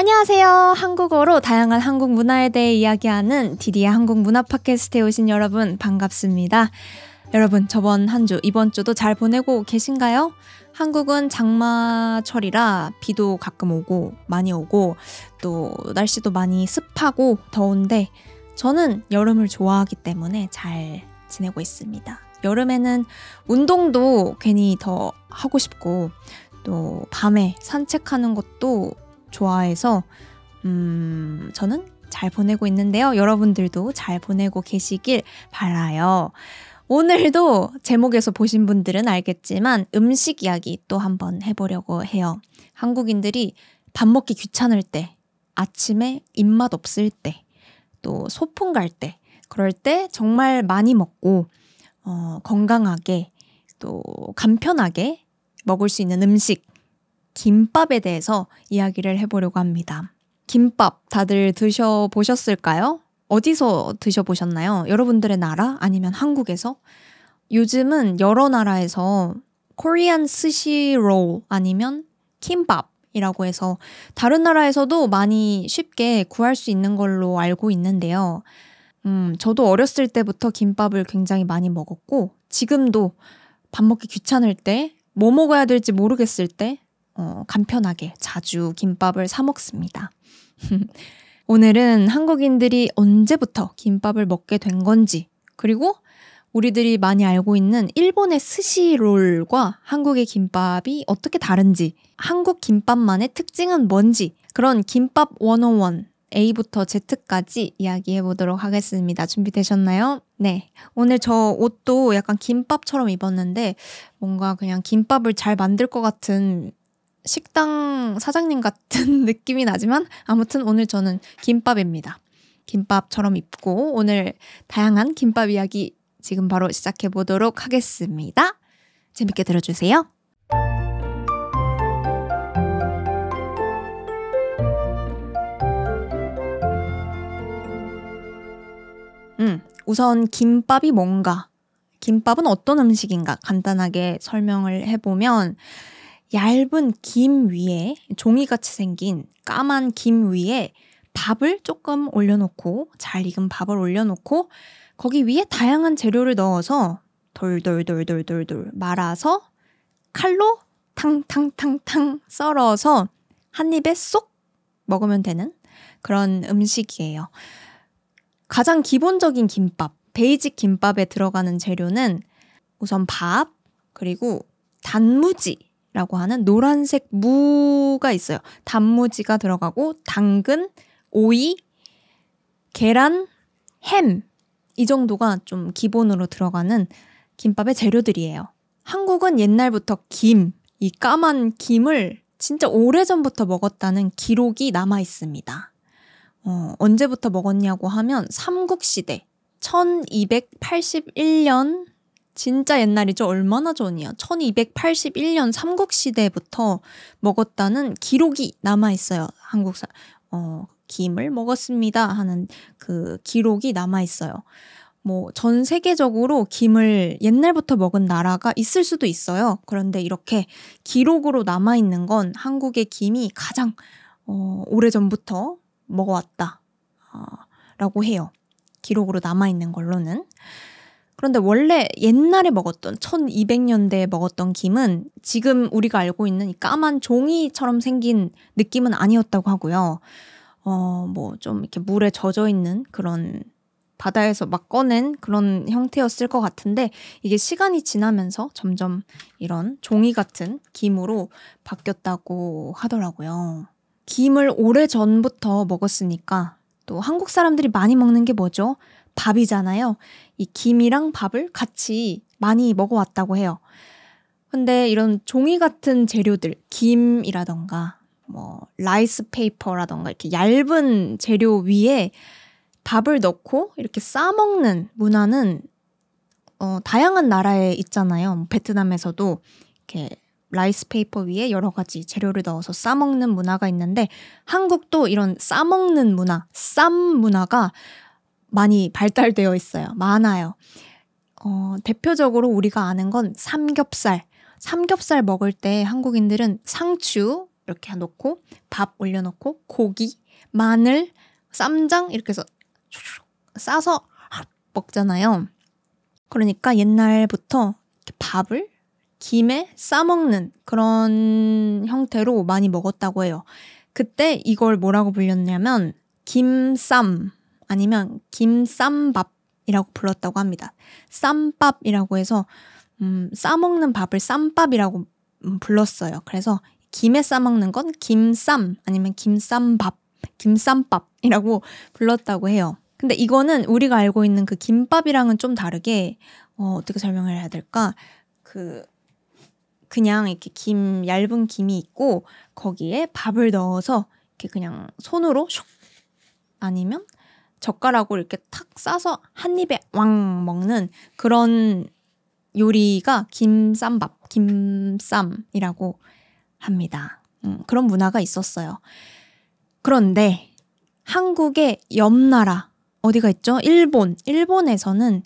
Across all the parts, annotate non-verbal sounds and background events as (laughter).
안녕하세요. 한국어로 다양한 한국 문화에 대해 이야기하는 디디의 한국 문화 팟캐스트에 오신 여러분 반갑습니다. 여러분 저번 한주 이번 주도 잘 보내고 계신가요? 한국은 장마철이라 비도 가끔 오고 많이 오고 또 날씨도 많이 습하고 더운데 저는 여름을 좋아하기 때문에 잘 지내고 있습니다. 여름에는 운동도 괜히 더 하고 싶고 또 밤에 산책하는 것도 좋아해서 음, 저는 잘 보내고 있는데요. 여러분들도 잘 보내고 계시길 바라요. 오늘도 제목에서 보신 분들은 알겠지만 음식 이야기 또 한번 해보려고 해요. 한국인들이 밥 먹기 귀찮을 때, 아침에 입맛 없을 때, 또 소풍 갈 때, 그럴 때 정말 많이 먹고, 어, 건강하게, 또 간편하게 먹을 수 있는 음식 김밥에 대해서 이야기를 해보려고 합니다. 김밥 다들 드셔보셨을까요? 어디서 드셔보셨나요? 여러분들의 나라 아니면 한국에서? 요즘은 여러 나라에서 코리안 스시 롤 아니면 김밥이라고 해서 다른 나라에서도 많이 쉽게 구할 수 있는 걸로 알고 있는데요. 음, 저도 어렸을 때부터 김밥을 굉장히 많이 먹었고 지금도 밥 먹기 귀찮을 때, 뭐 먹어야 될지 모르겠을 때 어, 간편하게 자주 김밥을 사 먹습니다. (laughs) 오늘은 한국인들이 언제부터 김밥을 먹게 된 건지, 그리고 우리들이 많이 알고 있는 일본의 스시롤과 한국의 김밥이 어떻게 다른지, 한국 김밥만의 특징은 뭔지, 그런 김밥 원오원 A부터 Z까지 이야기해 보도록 하겠습니다. 준비되셨나요? 네. 오늘 저 옷도 약간 김밥처럼 입었는데 뭔가 그냥 김밥을 잘 만들 것 같은 식당 사장님 같은 (laughs) 느낌이 나지만 아무튼 오늘 저는 김밥입니다. 김밥처럼 입고 오늘 다양한 김밥 이야기 지금 바로 시작해 보도록 하겠습니다. 재밌게 들어주세요. 음, 우선 김밥이 뭔가, 김밥은 어떤 음식인가 간단하게 설명을 해보면 얇은 김 위에 종이같이 생긴 까만 김 위에 밥을 조금 올려놓고 잘 익은 밥을 올려놓고 거기 위에 다양한 재료를 넣어서 돌돌돌돌돌돌 말아서 칼로 탕탕탕탕 썰어서 한 입에 쏙 먹으면 되는 그런 음식이에요. 가장 기본적인 김밥, 베이직 김밥에 들어가는 재료는 우선 밥, 그리고 단무지, 라고 하는 노란색 무가 있어요. 단무지가 들어가고 당근, 오이, 계란, 햄 이 정도가 좀 기본으로 들어가는 김밥의 재료들이에요. 한국은 옛날부터 김, 이 까만 김을 진짜 오래전부터 먹었다는 기록이 남아 있습니다. 어, 언제부터 먹었냐고 하면 삼국시대 1281년 진짜 옛날이죠. 얼마나 전이야. 1281년 삼국시대부터 먹었다는 기록이 남아있어요. 한국사, 어, 김을 먹었습니다. 하는 그 기록이 남아있어요. 뭐, 전 세계적으로 김을 옛날부터 먹은 나라가 있을 수도 있어요. 그런데 이렇게 기록으로 남아있는 건 한국의 김이 가장, 어, 오래전부터 먹어왔다. 어, 라고 해요. 기록으로 남아있는 걸로는. 그런데 원래 옛날에 먹었던 1200년대에 먹었던 김은 지금 우리가 알고 있는 까만 종이처럼 생긴 느낌은 아니었다고 하고요. 어, 뭐 좀 이렇게 물에 젖어 있는 그런 바다에서 막 꺼낸 그런 형태였을 것 같은데 이게 시간이 지나면서 점점 이런 종이 같은 김으로 바뀌었다고 하더라고요. 김을 오래 전부터 먹었으니까 또 한국 사람들이 많이 먹는 게 뭐죠? 밥이잖아요. 이 김이랑 밥을 같이 많이 먹어왔다고 해요. 근데 이런 종이 같은 재료들, 김이라던가, 뭐, 라이스 페이퍼라던가, 이렇게 얇은 재료 위에 밥을 넣고 이렇게 싸먹는 문화는, 어, 다양한 나라에 있잖아요. 뭐 베트남에서도 이렇게 라이스 페이퍼 위에 여러 가지 재료를 넣어서 싸먹는 문화가 있는데, 한국도 이런 싸먹는 문화, 쌈 문화가 많이 발달되어 있어요. 많아요. 어, 대표적으로 우리가 아는 건 삼겹살. 삼겹살 먹을 때 한국인들은 상추 이렇게 놓고 밥 올려놓고 고기, 마늘, 쌈장 이렇게 해서 싸서 먹잖아요. 그러니까 옛날부터 밥을 김에 싸먹는 그런 형태로 많이 먹었다고 해요. 그때 이걸 뭐라고 불렸냐면 김쌈 아니면 김쌈밥이라고 불렀다고 합니다. 쌈밥이라고 해서 음, 싸먹는 밥을 쌈밥이라고 음, 불렀어요. 그래서 김에 싸먹는 건 김쌈 아니면 김쌈밥, 김쌈밥이라고 불렀다고 해요. 근데 이거는 우리가 알고 있는 그 김밥이랑은 좀 다르게 어, 어떻게 설명을 해야 될까? 그 그냥 이렇게 김 얇은 김이 있고 거기에 밥을 넣어서 이렇게 그냥 손으로 슉 아니면 젓가락으로 이렇게 탁 싸서 한 입에 왕 먹는 그런 요리가 김쌈밥, 김쌈이라고 합니다. 음, 그런 문화가 있었어요. 그런데 한국의 옆나라 어디가 있죠? 일본. 일본에서는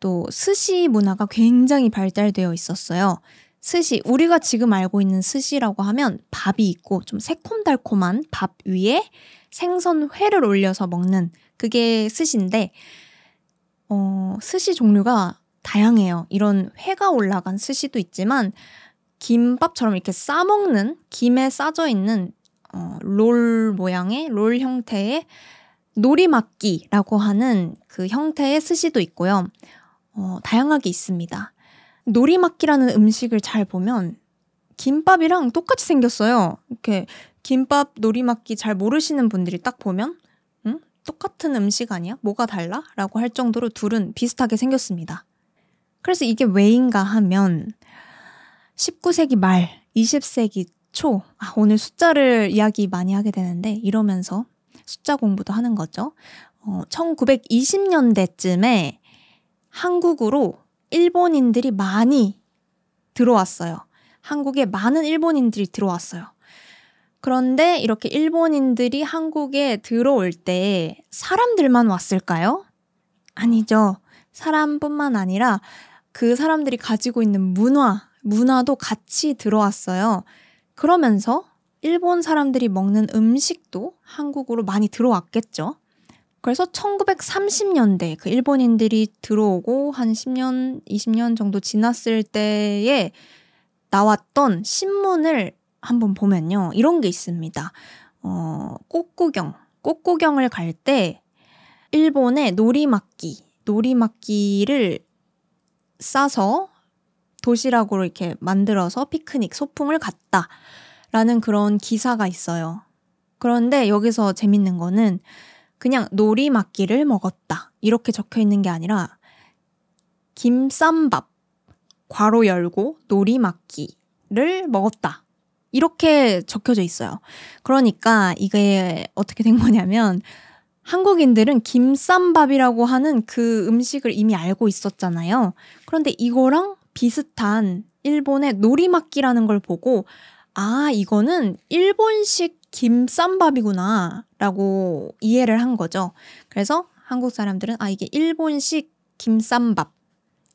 또 스시 문화가 굉장히 발달되어 있었어요. 스시 우리가 지금 알고 있는 스시라고 하면 밥이 있고 좀 새콤달콤한 밥 위에 생선 회를 올려서 먹는 그게 스시인데 어, 스시 종류가 다양해요. 이런 회가 올라간 스시도 있지만 김밥처럼 이렇게 싸 먹는 김에 싸져 있는 어, 롤 모양의 롤 형태의 놀이막기라고 하는 그 형태의 스시도 있고요. 어, 다양하게 있습니다. 놀이막기라는 음식을 잘 보면 김밥이랑 똑같이 생겼어요. 이렇게 김밥 놀이막기 잘 모르시는 분들이 딱 보면 똑같은 음식 아니야? 뭐가 달라? 라고 할 정도로 둘은 비슷하게 생겼습니다. 그래서 이게 왜인가 하면 19세기 말, 20세기 초, 아, 오늘 숫자를 이야기 많이 하게 되는데 이러면서 숫자 공부도 하는 거죠. 어, 1920년대쯤에 한국으로 일본인들이 많이 들어왔어요. 한국에 많은 일본인들이 들어왔어요. 그런데 이렇게 일본인들이 한국에 들어올 때 사람들만 왔을까요? 아니죠. 사람뿐만 아니라 그 사람들이 가지고 있는 문화, 문화도 같이 들어왔어요. 그러면서 일본 사람들이 먹는 음식도 한국으로 많이 들어왔겠죠. 그래서 1930년대 그 일본인들이 들어오고 한 10년, 20년 정도 지났을 때에 나왔던 신문을 한번 보면요. 이런 게 있습니다. 어, 꽃구경. 꽃구경을 갈 때 일본의 놀이막기, 놀이막기를 싸서 도시락으로 이렇게 만들어서 피크닉 소풍을 갔다. 라는 그런 기사가 있어요. 그런데 여기서 재밌는 거는 그냥 놀이막기를 먹었다. 이렇게 적혀 있는 게 아니라 김쌈밥, 괄호 열고 놀이막기를 먹었다. 이렇게 적혀져 있어요. 그러니까 이게 어떻게 된 거냐면 한국인들은 김쌈밥이라고 하는 그 음식을 이미 알고 있었잖아요. 그런데 이거랑 비슷한 일본의 노리마끼라는 걸 보고 아, 이거는 일본식 김쌈밥이구나 라고 이해를 한 거죠. 그래서 한국 사람들은 아, 이게 일본식 김쌈밥,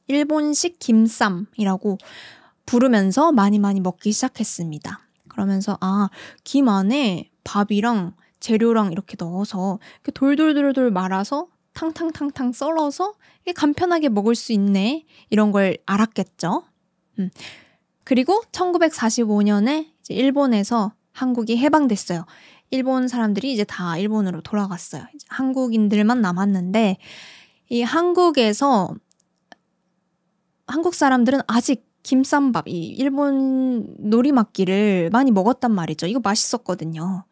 일본식 김쌈이라고 부르면서 많이 많이 먹기 시작했습니다. 그러면서 아, 김 안에 밥이랑 재료랑 이렇게 넣어서 이렇게 돌돌돌돌 말아서 탕탕탕탕 썰어서 이게 간편하게 먹을 수 있네. 이런 걸 알았겠죠. 음. 그리고 1945년에 이제 일본에서 한국이 해방됐어요. 일본 사람들이 이제 다 일본으로 돌아갔어요. 한국인들만 남았는데 이 한국에서 한국 사람들은 아직 김쌈밥, 이 일본 놀이막기를 많이 먹었단 말이죠. 이거 맛있었거든요.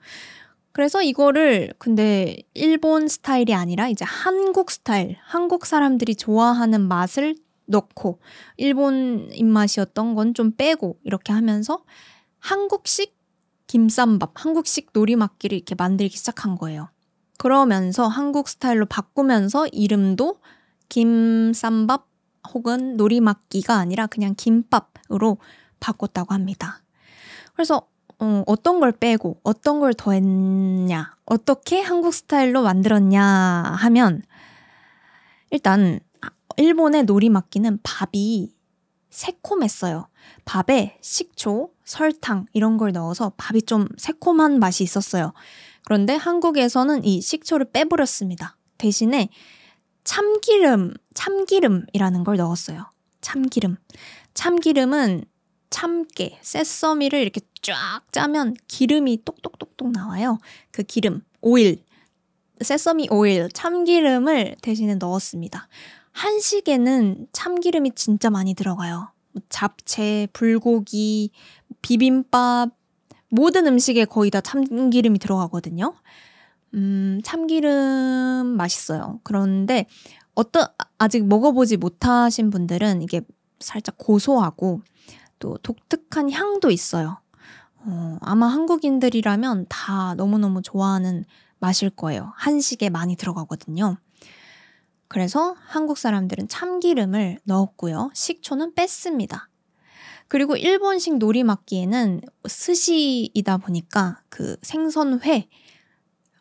그래서 이거를 근데 일본 스타일이 아니라 이제 한국 스타일, 한국 사람들이 좋아하는 맛을 넣고 일본 입맛이었던 건 좀 빼고 이렇게 하면서 한국식 김쌈밥, 한국식 놀이막기를 이렇게 만들기 시작한 거예요. 그러면서 한국 스타일로 바꾸면서 이름도 김쌈밥 혹은 놀이막기가 아니라 그냥 김밥으로 바꿨다고 합니다. 그래서 어, 어떤 걸 빼고 어떤 걸 더했냐, 어떻게 한국 스타일로 만들었냐 하면 일단 일본의 놀이막기는 밥이 새콤했어요. 밥에 식초, 설탕 이런 걸 넣어서 밥이 좀 새콤한 맛이 있었어요. 그런데 한국에서는 이 식초를 빼버렸습니다. 대신에 참기름, 참기름이라는 걸 넣었어요. 참기름. 참기름은 참깨, 새서미를 이렇게 쫙 짜면 기름이 똑똑똑똑 나와요. 그 기름, 오일, 새서미 오일, 참기름을 대신에 넣었습니다. 한식에는 참기름이 진짜 많이 들어가요. 뭐 잡채, 불고기, 비빔밥, 모든 음식에 거의 다 참기름이 들어가거든요. 음, 참기름 맛있어요. 그런데 어떤 아직 먹어보지 못하신 분들은 이게 살짝 고소하고 또 독특한 향도 있어요. 어, 아마 한국인들이라면 다 너무너무 좋아하는 맛일 거예요. 한식에 많이 들어가거든요. 그래서 한국 사람들은 참기름을 넣었고요. 식초는 뺐습니다. 그리고 일본식 놀이막기에는 스시이다 보니까 그 생선회,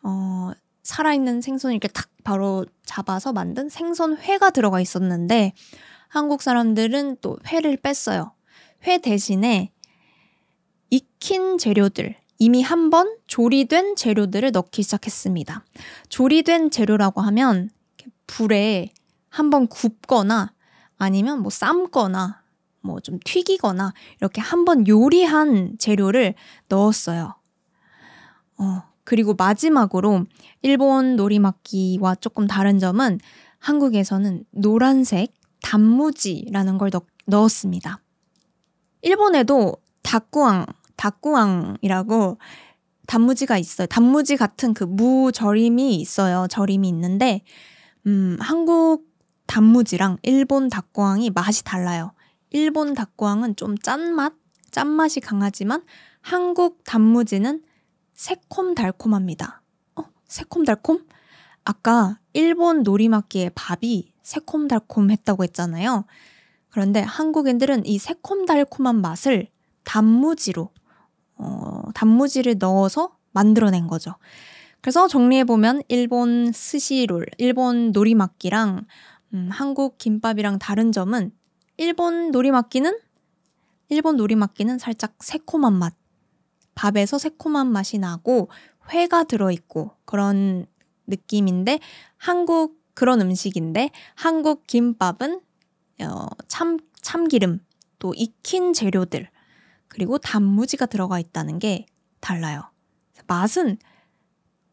어, 살아있는 생선을 이렇게 탁 바로 잡아서 만든 생선회가 들어가 있었는데 한국 사람들은 또 회를 뺐어요. 회 대신에 익힌 재료들, 이미 한 번 조리된 재료들을 넣기 시작했습니다. 조리된 재료라고 하면 불에 한 번 굽거나 아니면 뭐 삶거나 뭐 좀 튀기거나 이렇게 한 번 요리한 재료를 넣었어요. 어, 그리고 마지막으로 일본 놀이막기와 조금 다른 점은 한국에서는 노란색 단무지라는 걸 넣, 넣었습니다. 일본에도 닭구왕, 닭구왕이라고 단무지가 있어요. 단무지 같은 그 무절임이 있어요. 절임이 있는데 음, 한국 단무지랑 일본 닭구왕이 맛이 달라요. 일본 닭구왕은 좀 짠맛, 짠맛이 강하지만 한국 단무지는 새콤달콤합니다. 어? 새콤달콤? 아까 일본 놀이마끼의 밥이 새콤달콤했다고 했잖아요. 그런데 한국인들은 이 새콤달콤한 맛을 단무지로 어, 단무지를 넣어서 만들어낸 거죠. 그래서 정리해보면 일본 스시롤, 일본 놀이마끼랑 음, 한국 김밥이랑 다른 점은 일본 놀이마끼는 일본 놀이마끼는 살짝 새콤한 맛, 밥에서 새콤한 맛이 나고 회가 들어있고 그런 느낌인데 한국 그런 음식인데 한국 김밥은 어, 참 참기름 또 익힌 재료들 그리고 단무지가 들어가 있다는 게 달라요. 맛은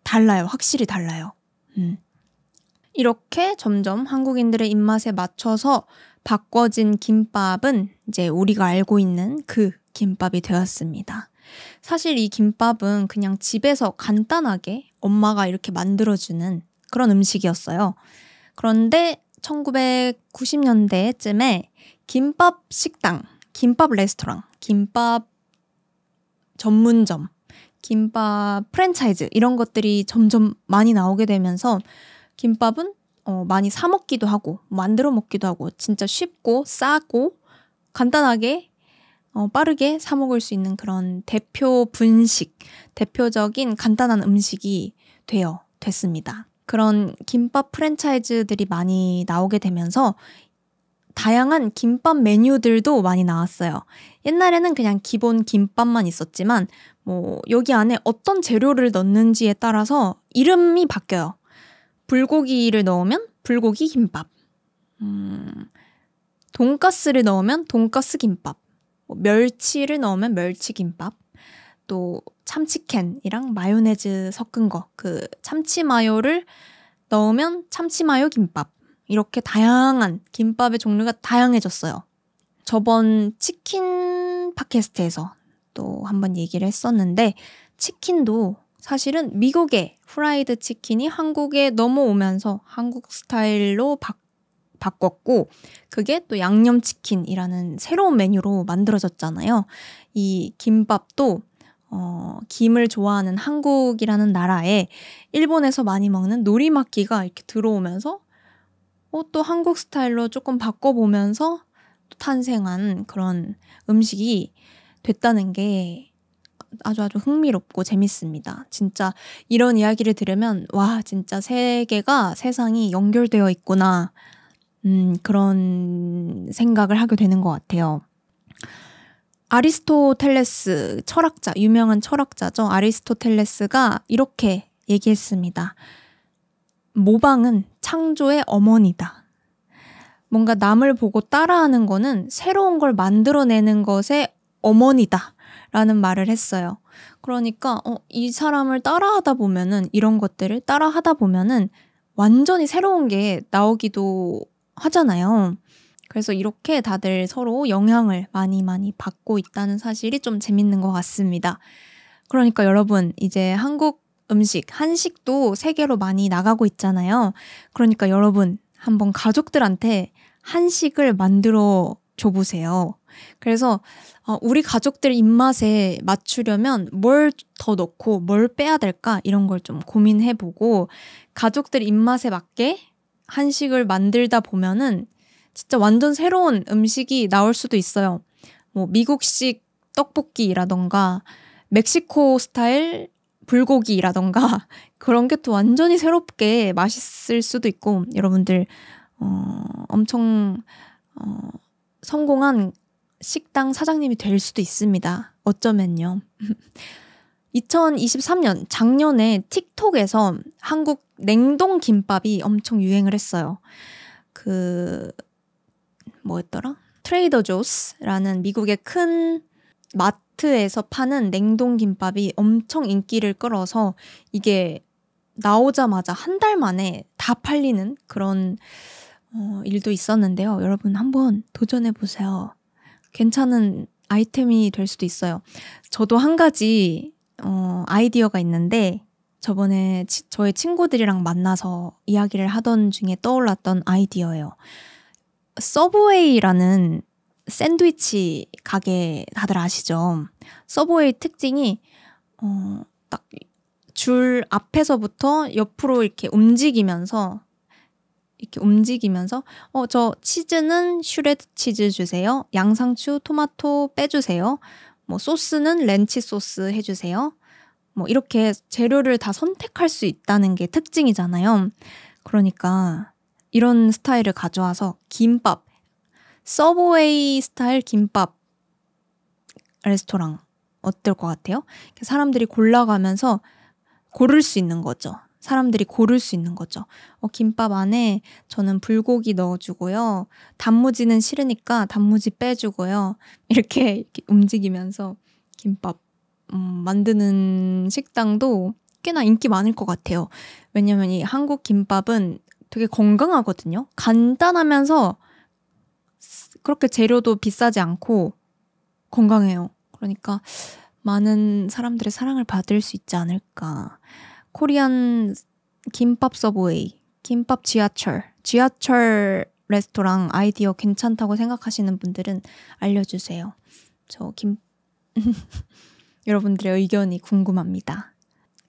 달라요. 확실히 달라요. 음. 이렇게 점점 한국인들의 입맛에 맞춰서 바꿔진 김밥은 이제 우리가 알고 있는 그 김밥이 되었습니다. 사실 이 김밥은 그냥 집에서 간단하게 엄마가 이렇게 만들어주는 그런 음식이었어요. 그런데 1990년대쯤에 김밥 식당, 김밥 레스토랑, 김밥 전문점, 김밥 프랜차이즈 이런 것들이 점점 많이 나오게 되면서 김밥은 어, 많이 사 먹기도 하고 만들어 먹기도 하고 진짜 쉽고 싸고 간단하게 어, 빠르게 사 먹을 수 있는 그런 대표 분식, 대표적인 간단한 음식이 되어 됐습니다. 그런 김밥 프랜차이즈들이 많이 나오게 되면서 다양한 김밥 메뉴들도 많이 나왔어요. 옛날에는 그냥 기본 김밥만 있었지만, 뭐, 여기 안에 어떤 재료를 넣는지에 따라서 이름이 바뀌어요. 불고기를 넣으면 불고기 김밥. 음, 돈가스를 넣으면 돈가스 김밥. 뭐 멸치를 넣으면 멸치김밥, 또 참치캔이랑 마요네즈 섞은 거, 그 참치 마요를 넣으면 참치 마요 김밥. 이렇게 다양한 김밥의 종류가 다양해졌어요. 저번 치킨 팟캐스트에서 또 한번 얘기를 했었는데 치킨도 사실은 미국의 후라이드 치킨이 한국에 넘어오면서 한국 스타일로 바 바꿨고 그게 또 양념치킨이라는 새로운 메뉴로 만들어졌잖아요. 이 김밥도 어, 김을 좋아하는 한국이라는 나라에 일본에서 많이 먹는 노리마끼가 이렇게 들어오면서 어, 또 한국 스타일로 조금 바꿔보면서 또 탄생한 그런 음식이 됐다는 게 아주 아주 흥미롭고 재밌습니다. 진짜 이런 이야기를 들으면 와 진짜 세계가 세상이 연결되어 있구나 음, 그런 생각을 하게 되는 것 같아요. 아리스토텔레스 철학자, 유명한 철학자죠. 아리스토텔레스가 이렇게 얘기했습니다. 모방은 창조의 어머니다. 뭔가 남을 보고 따라하는 거는 새로운 걸 만들어내는 것의 어머니다. 라는 말을 했어요. 그러니까, 어, 이 사람을 따라하다 보면은, 이런 것들을 따라하다 보면은, 완전히 새로운 게 나오기도 하잖아요. 그래서 이렇게 다들 서로 영향을 많이 많이 받고 있다는 사실이 좀 재밌는 것 같습니다. 그러니까 여러분, 이제 한국 음식, 한식도 세계로 많이 나가고 있잖아요. 그러니까 여러분, 한번 가족들한테 한식을 만들어 줘보세요. 그래서 어, 우리 가족들 입맛에 맞추려면 뭘 더 넣고 뭘 빼야 될까 이런 걸 좀 고민해보고 가족들 입맛에 맞게 한식을 만들다 보면은 진짜 완전 새로운 음식이 나올 수도 있어요. 뭐 미국식 떡볶이라던가 멕시코 스타일 불고기라던가 (laughs) 그런 게 또 완전히 새롭게 맛있을 수도 있고 여러분들 어, 엄청 어, 성공한 식당 사장님이 될 수도 있습니다. 어쩌면요. (laughs) 2023년 작년에 틱톡에서 한국 냉동 김밥이 엄청 유행을 했어요. 그 뭐였더라? 트레이더 조스라는 미국의 큰 마트에서 파는 냉동 김밥이 엄청 인기를 끌어서 이게 나오자마자 한 달 만에 다 팔리는 그런 어, 일도 있었는데요. 여러분 한번 도전해 보세요. 괜찮은 아이템이 될 수도 있어요. 저도 한 가지 어, 아이디어가 있는데 저번에 치, 저의 친구들이랑 만나서 이야기를 하던 중에 떠올랐던 아이디어예요. 서브웨이라는 샌드위치 가게 다들 아시죠? 서브웨이 특징이 어, 딱 줄 앞에서부터 옆으로 이렇게 움직이면서 이렇게 움직이면서 어 저 치즈는 슈레드 치즈 주세요. 양상추, 토마토 빼 주세요. 뭐 소스는 렌치 소스 해주세요. 뭐 이렇게 재료를 다 선택할 수 있다는 게 특징이잖아요. 그러니까 이런 스타일을 가져와서 김밥, 서브웨이 스타일 김밥 레스토랑 어떨 것 같아요? 사람들이 골라가면서 고를 수 있는 거죠. 사람들이 고를 수 있는 거죠. 어, 김밥 안에 저는 불고기 넣어주고요. 단무지는 싫으니까 단무지 빼주고요. (laughs) 이렇게, 이렇게 움직이면서 김밥 음, 만드는 식당도 꽤나 인기 많을 것 같아요. 왜냐면 이 한국 김밥은 되게 건강하거든요. 간단하면서 그렇게 재료도 비싸지 않고 건강해요. 그러니까 많은 사람들의 사랑을 받을 수 있지 않을까. 코리안 김밥 서브웨이, 김밥 지하철, 지하철 레스토랑 아이디어 괜찮다고 생각하시는 분들은 알려주세요. 저 김, (laughs) 여러분들의 의견이 궁금합니다.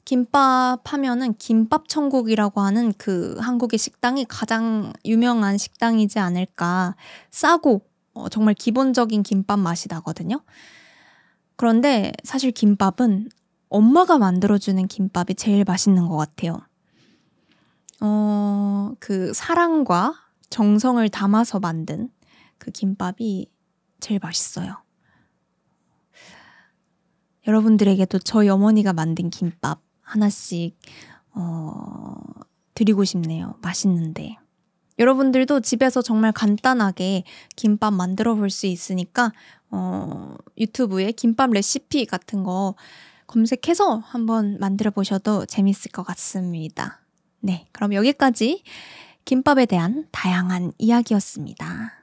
김밥 하면은 김밥 천국이라고 하는 그 한국의 식당이 가장 유명한 식당이지 않을까. 싸고 어, 정말 기본적인 김밥 맛이 나거든요. 그런데 사실 김밥은 엄마가 만들어주는 김밥이 제일 맛있는 것 같아요. 어, 그 사랑과 정성을 담아서 만든 그 김밥이 제일 맛있어요. 여러분들에게도 저희 어머니가 만든 김밥 하나씩 어, 드리고 싶네요. 맛있는데. 여러분들도 집에서 정말 간단하게 김밥 만들어 볼 수 있으니까 어, 유튜브에 김밥 레시피 같은 거 검색해서 한번 만들어 보셔도 재밌을 것 같습니다. 네, 그럼 여기까지 김밥에 대한 다양한 이야기였습니다.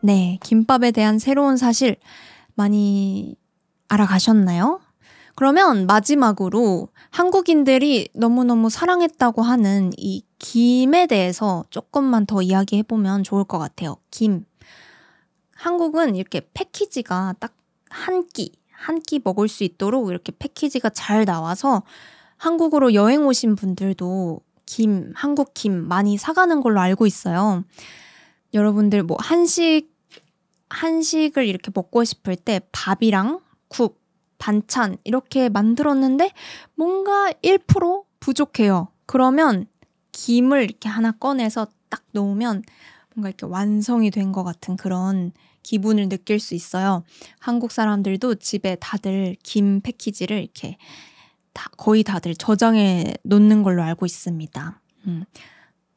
네, 김밥에 대한 새로운 사실 많이 알아가셨나요? 그러면 마지막으로 한국인들이 너무너무 사랑했다고 하는 이 김에 대해서 조금만 더 이야기해 보면 좋을 것 같아요. 김. 한국은 이렇게 패키지가 딱 한 끼, 한 끼 먹을 수 있도록 이렇게 패키지가 잘 나와서 한국으로 여행 오신 분들도 김, 한국 김 많이 사가는 걸로 알고 있어요. 여러분들 뭐 한식, 한식을 이렇게 먹고 싶을 때 밥이랑 국, 반찬 이렇게 만들었는데 뭔가 1% 부족해요. 그러면 김을 이렇게 하나 꺼내서 딱 놓으면 뭔가 이렇게 완성이 된 것 같은 그런 기분을 느낄 수 있어요. 한국 사람들도 집에 다들 김 패키지를 이렇게 다, 거의 다들 저장해 놓는 걸로 알고 있습니다. 음,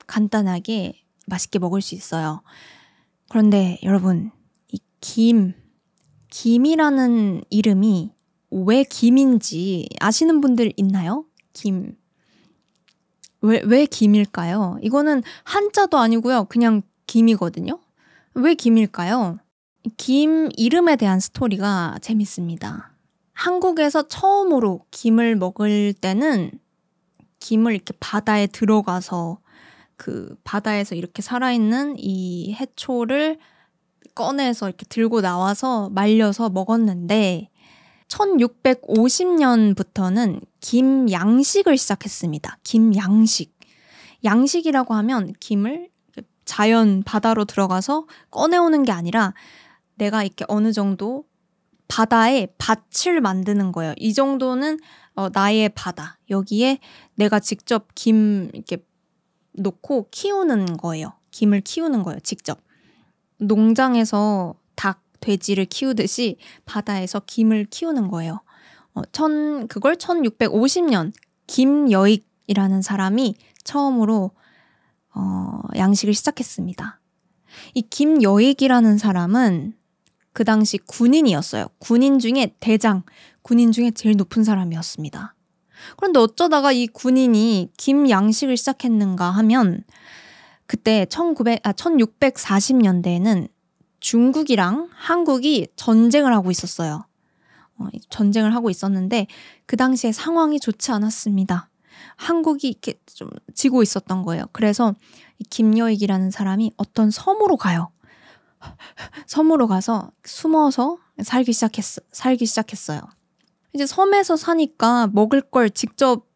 간단하게 맛있게 먹을 수 있어요. 그런데 여러분, 이 김, 김이라는 이름이 왜 김인지 아시는 분들 있나요? 김. 왜, 왜 김일까요? 이거는 한자도 아니고요. 그냥 김이거든요. 왜 김일까요? 김 이름에 대한 스토리가 재밌습니다. 한국에서 처음으로 김을 먹을 때는 김을 이렇게 바다에 들어가서 그 바다에서 이렇게 살아있는 이 해초를 꺼내서 이렇게 들고 나와서 말려서 먹었는데 1650년부터는 김양식을 시작했습니다. 김양식. 양식이라고 하면 김을 자연 바다로 들어가서 꺼내오는 게 아니라 내가 이렇게 어느 정도 바다에 밭을 만드는 거예요. 이 정도는 어, 나의 바다. 여기에 내가 직접 김 이렇게 놓고 키우는 거예요. 김을 키우는 거예요. 직접. 농장에서 돼지를 키우듯이 바다에서 김을 키우는 거예요. 어, 천, 그걸 1650년 김여익이라는 사람이 처음으로 어, 양식을 시작했습니다. 이 김여익이라는 사람은 그 당시 군인이었어요. 군인 중에 대장, 군인 중에 제일 높은 사람이었습니다. 그런데 어쩌다가 이 군인이 김양식을 시작했는가 하면 그때 1900, 아, 1640년대에는 중국이랑 한국이 전쟁을 하고 있었어요. 어, 전쟁을 하고 있었는데 그 당시에 상황이 좋지 않았습니다. 한국이 이렇게 좀 지고 있었던 거예요. 그래서 김여익이라는 사람이 어떤 섬으로 가요. 섬으로 가서 숨어서 살기 시작했 살기 시작했어요. 이제 섬에서 사니까 먹을 걸 직접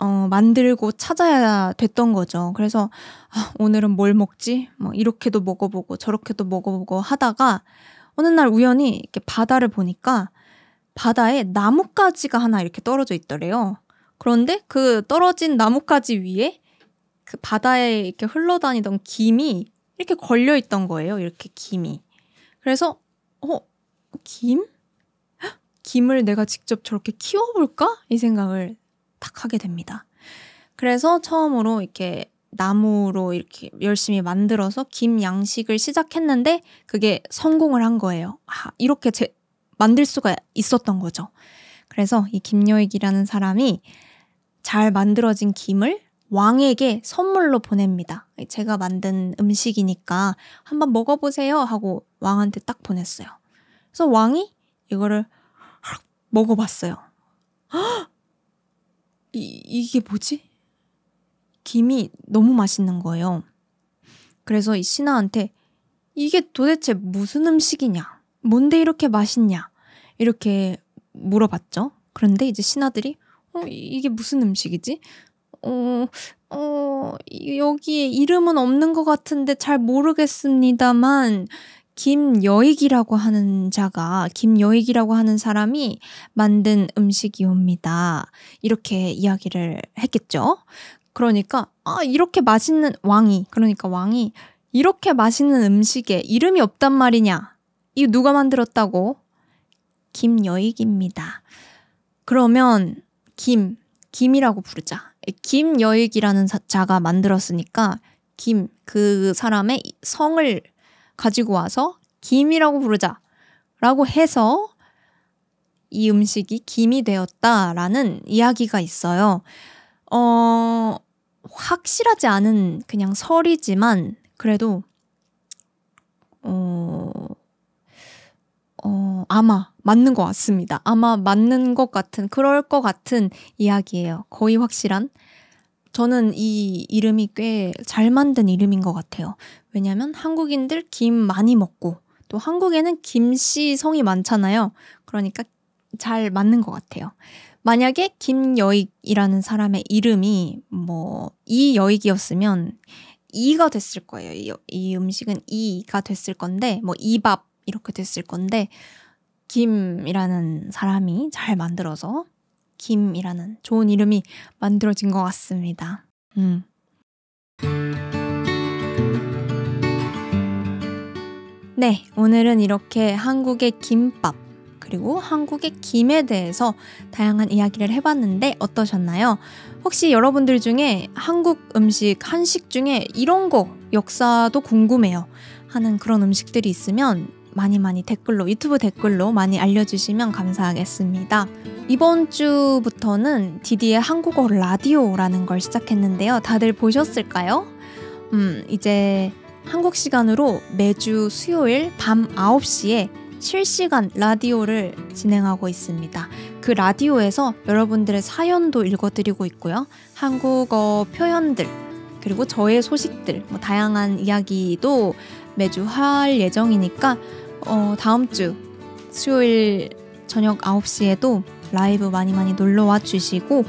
어, 만들고 찾아야 됐던 거죠. 그래서 아, 오늘은 뭘 먹지? 뭐 이렇게도 먹어보고 저렇게도 먹어보고 하다가 어느 날 우연히 이렇게 바다를 보니까 바다에 나뭇가지가 하나 이렇게 떨어져 있더래요. 그런데 그 떨어진 나뭇가지 위에 그 바다에 이렇게 흘러다니던 김이 이렇게 걸려 있던 거예요. 이렇게 김이. 그래서 어 김? 김을 내가 직접 저렇게 키워볼까? 이 생각을 탁 하게 됩니다. 그래서 처음으로 이렇게 나무로 이렇게 열심히 만들어서 김 양식을 시작했는데 그게 성공을 한 거예요. 아, 이렇게 제, 만들 수가 있었던 거죠. 그래서 이 김여익이라는 사람이 잘 만들어진 김을 왕에게 선물로 보냅니다. 제가 만든 음식이니까 한번 먹어보세요 하고 왕한테 딱 보냈어요. 그래서 왕이 이거를 먹어봤어요. 헉! 이, 이게 뭐지? 김이 너무 맛있는 거예요. 그래서 이 신하한테 이게 도대체 무슨 음식이냐? 뭔데 이렇게 맛있냐? 이렇게 물어봤죠. 그런데 이제 신하들이 어, 이게 무슨 음식이지? 어, 어, 여기에 이름은 없는 것 같은데 잘 모르겠습니다만 김여익이라고 하는 자가 김여익이라고 하는 사람이 만든 음식이옵니다. 이렇게 이야기를 했겠죠. 그러니까 아 이렇게 맛있는 왕이 그러니까 왕이 이렇게 맛있는 음식에 이름이 없단 말이냐? 이 누가 만들었다고? 김여익입니다. 그러면 김 김이라고 부르자. 김여익이라는 자가 만들었으니까 김 그 사람의 성을 가지고 와서 김이라고 부르자 라고 해서 이 음식이 김이 되었다라는 이야기가 있어요. 어, 확실하지 않은 그냥 설이지만 그래도 어, 어, 아마 맞는 것 같습니다. 아마 맞는 것 같은, 그럴 것 같은 이야기예요. 거의 확실한. 저는 이 이름이 꽤 잘 만든 이름인 것 같아요. 왜냐면 한국인들 김 많이 먹고 또 한국에는 김씨 성이 많잖아요. 그러니까 잘 맞는 것 같아요. 만약에 김여익이라는 사람의 이름이 뭐 이여익이었으면 이가 됐을 거예요. 이, 이 음식은 이가 됐을 건데 뭐 이밥 이렇게 됐을 건데 김이라는 사람이 잘 만들어서 김이라는 좋은 이름이 만들어진 것 같습니다. 음. 네, 오늘은 이렇게 한국의 김밥 그리고 한국의 김에 대해서 다양한 이야기를 해봤는데 어떠셨나요? 혹시 여러분들 중에 한국 음식, 한식 중에 이런 거 역사도 궁금해요 하는 그런 음식들이 있으면 많이 많이 댓글로, 유튜브 댓글로 많이 알려주시면 감사하겠습니다. 이번 주부터는 디디의 한국어 라디오라는 걸 시작했는데요. 다들 보셨을까요? 음, 이제 한국 시간으로 매주 수요일 밤 9시에 실시간 라디오를 진행하고 있습니다. 그 라디오에서 여러분들의 사연도 읽어드리고 있고요. 한국어 표현들, 그리고 저의 소식들, 뭐 다양한 이야기도 매주 할 예정이니까, 어, 다음 주 수요일 저녁 9시에도 라이브 많이 많이 놀러 와 주시고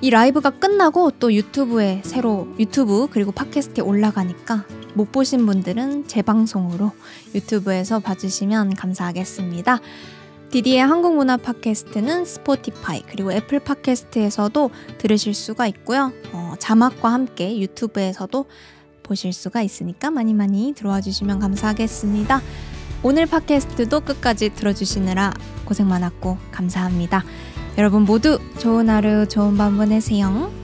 이 라이브가 끝나고 또 유튜브에 새로 유튜브 그리고 팟캐스트에 올라가니까 못 보신 분들은 재방송으로 유튜브에서 봐주시면 감사하겠습니다. 디디의 한국문화 팟캐스트는 스포티파이 그리고 애플 팟캐스트에서도 들으실 수가 있고요. 어, 자막과 함께 유튜브에서도 보실 수가 있으니까 많이 많이 들어와 주시면 감사하겠습니다. 오늘 팟캐스트도 끝까지 들어주시느라 고생 많았고 감사합니다. 여러분 모두 좋은 하루 좋은 밤 보내세요.